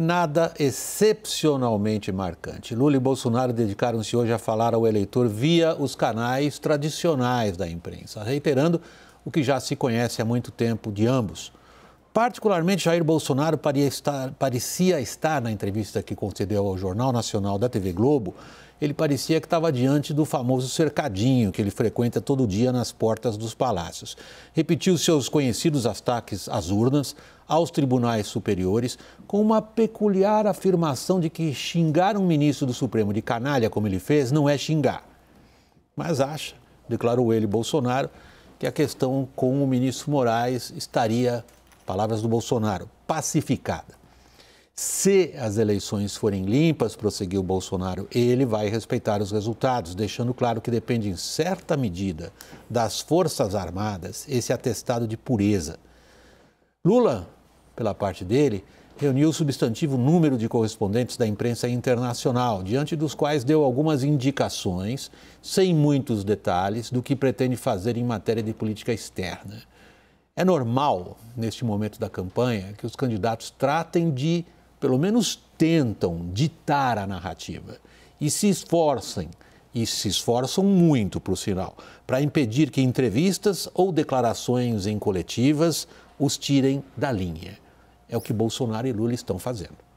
Nada excepcionalmente marcante. Lula e Bolsonaro dedicaram-se hoje a falar ao eleitor via os canais tradicionais da imprensa, reiterando o que já se conhece há muito tempo de ambos Particularmente, Jair Bolsonaro estar, parecia estar, na entrevista que concedeu ao Jornal Nacional da TV Globo, ele parecia que estava diante do famoso cercadinho que ele frequenta todo dia nas portas dos palácios. Repetiu seus conhecidos ataques às urnas, aos tribunais superiores, com uma peculiar afirmação de que xingar um ministro do Supremo de canalha, como ele fez, não é xingar. Mas acha, declarou ele, Bolsonaro, que a questão com o ministro Moraes estaria palavras do Bolsonaro, pacificada. Se as eleições forem limpas, prosseguiu Bolsonaro, ele vai respeitar os resultados, deixando claro que depende em certa medida das Forças Armadas esse atestado de pureza. Lula, pela parte dele, reuniu o substantivo número de correspondentes da imprensa internacional, diante dos quais deu algumas indicações, sem muitos detalhes, do que pretende fazer em matéria de política externa. É normal, neste momento da campanha, que os candidatos tratem de, pelo menos tentam, ditar a narrativa e se esforcem, e se esforçam muito, por sinal, para impedir que entrevistas ou declarações em coletivas os tirem da linha. É o que Bolsonaro e Lula estão fazendo.